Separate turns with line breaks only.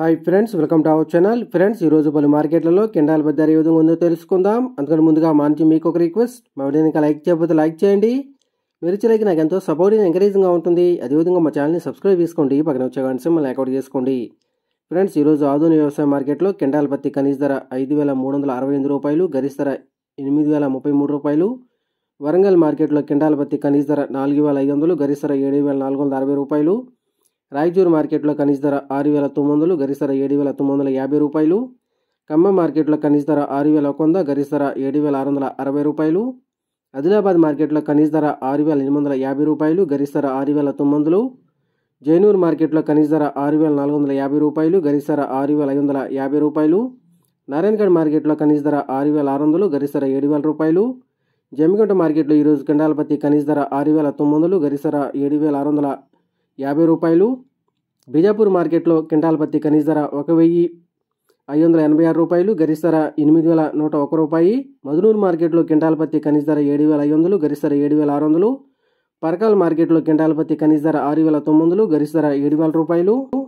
hi friends welcome to our channel friends ఈరోజు పలు మార్కెట్లలో కిండాల బజార్ ఏ విధంగా ఉందో తెలుసుకుందాం అందుకని ముందుగా మా నుంచి మీకు ఒక రిక్వెస్ట్ మా వీడియోని లైక్ చేయకపోతే లైక్ చేయండి మీరు నాకు ఎంతో సపోర్టింగ్ ఎంకరేజింగ్గా ఉంటుంది అదేవిధంగా మా ఛానల్ని సబ్స్క్రైబ్ చేసుకోండి పక్కన వచ్చే కానీ సింబల్ అవుట్ చేసుకోండి ఫ్రెండ్స్ ఈరోజు ఆధునిక వ్యవసాయ మార్కెట్లో కిండాల పత్తి కనీస ధర ఐదు వేల మూడు వందల అరవై ఎనిమిది రూపాయలు గరిష్ట ధర ఎనిమిది వేల ముప్పై మూడు రూపాయలు వరంగల్ మార్కెట్లో కిండాల పత్తి కనీస ధర నాలుగు వేల ఐదు వందలు గరిష్ట ధర ఏడు వేల నాలుగు వందల అరవై రూపాయలు రాయచూరు మార్కెట్లో కనీస ధర ఆరు వేల తొమ్మిది వందలు గరిస ధర ఏడు వేల తొమ్మిది వందల యాభై రూపాయలు ఖమ్మం మార్కెట్లో కనీస ధర ఆరు వేల ఒక వంద గరిస ధర ఏడు వేల ఆరు వందల అరవై రూపాయలు ఆదిలాబాద్ మార్కెట్లో కనీస ధర ఆరు వేల ఎనిమిది వందల యాభై రూపాయలు గరిసర ధర ఆరు వేల తొమ్మిది వందలు జైనూర్ మార్కెట్లో కనీస ధర ఆరు వేల నాలుగు వందల యాభై రూపాయలు గరిసర ధర ఆరు వేల ఐదు వందల యాభై రూపాయలు నారాయణగఢ్ మార్కెట్లో కనీస ధర ఆరు వేల ఆరు వందలు గరిసర ధర ఏడు వేల రూపాయలు జమ్మిగుంట మార్కెట్లో ఈరోజు కిండాలపతి కనీస ధర ఆరు వేల తొమ్మిది వందలు గరిస ధర ఏడు వేల ఆరు వందల యాభై రూపాయలు బీజాపూర్ మార్కెట్లో క్వింటాల్ పత్తి కనీస ధర ఒక వెయ్యి ఐదు వందల ఎనభై ఆరు రూపాయలు గరిష్ట ధర ఎనిమిది వేల నూట ఒక రూపాయి మధునూరు మార్కెట్లో క్వింటాల్ పత్తి కనీస ధర ఏడు వేల ఐదు వందలు గరిష్ట ధర ఏడు వేల ఆరు వందలు పరకాల మార్కెట్లో క్వింటాల్ పత్తి కనీస ధర ఆరు వేల తొమ్మిది వందలు గరిష్ట ధర ఏడు వేల రూపాయలు